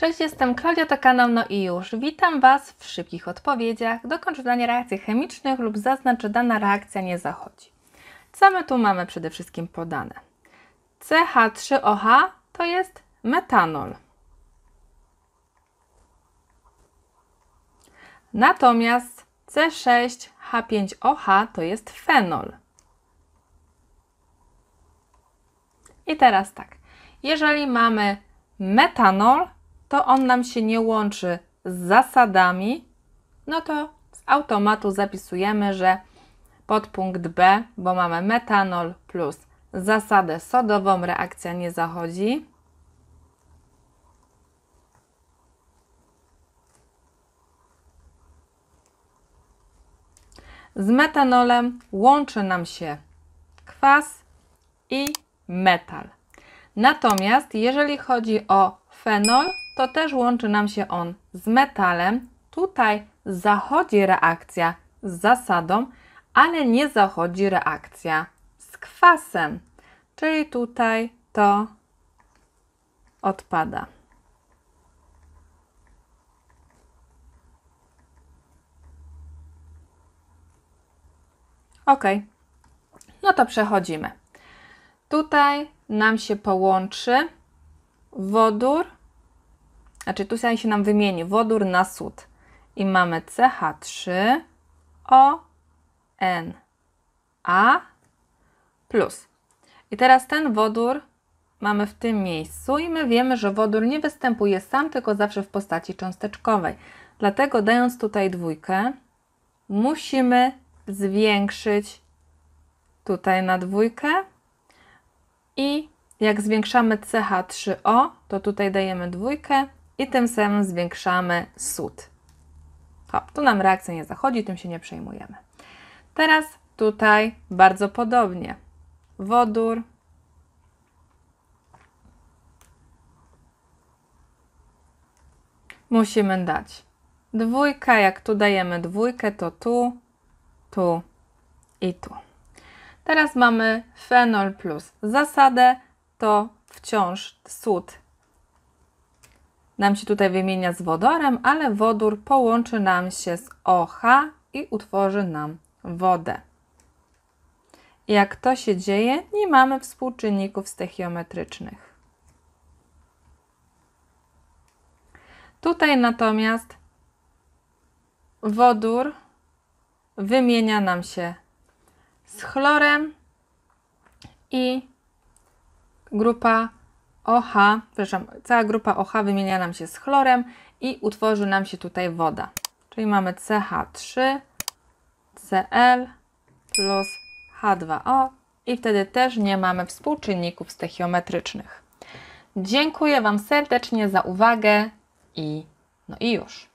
Cześć, jestem Klaudia, to kanał No i już. Witam Was w szybkich odpowiedziach. Dokończ dodania reakcji chemicznych lub zaznacz, że dana reakcja nie zachodzi. Co my tu mamy przede wszystkim podane? CH3OH to jest metanol. Natomiast C6H5OH to jest fenol. I teraz tak. Jeżeli mamy metanol, to on nam się nie łączy z zasadami, no to z automatu zapisujemy, że podpunkt B, bo mamy metanol plus zasadę sodową, reakcja nie zachodzi. Z metanolem łączy nam się kwas i metal. Natomiast jeżeli chodzi o fenol, to też łączy nam się on z metalem. Tutaj zachodzi reakcja z zasadą, ale nie zachodzi reakcja z kwasem. Czyli tutaj to odpada. Ok, no to przechodzimy. Tutaj nam się połączy wodór znaczy tu się nam wymieni wodór na sód. I mamy CH3ONA plus. I teraz ten wodór mamy w tym miejscu i my wiemy, że wodór nie występuje sam, tylko zawsze w postaci cząsteczkowej. Dlatego dając tutaj dwójkę, musimy zwiększyć tutaj na dwójkę i jak zwiększamy CH3O, to tutaj dajemy dwójkę i tym samym zwiększamy sód. Hop, tu nam reakcja nie zachodzi, tym się nie przejmujemy. Teraz tutaj bardzo podobnie. Wodór. Musimy dać dwójkę. Jak tu dajemy dwójkę, to tu, tu i tu. Teraz mamy fenol plus zasadę, to wciąż sód nam się tutaj wymienia z wodorem, ale wodór połączy nam się z OH i utworzy nam wodę. Jak to się dzieje, nie mamy współczynników stechiometrycznych. Tutaj natomiast wodór wymienia nam się z chlorem i grupa OH, przepraszam, cała grupa OH wymienia nam się z chlorem i utworzy nam się tutaj woda. Czyli mamy CH3, Cl plus H2O i wtedy też nie mamy współczynników stechiometrycznych. Dziękuję Wam serdecznie za uwagę i no i już.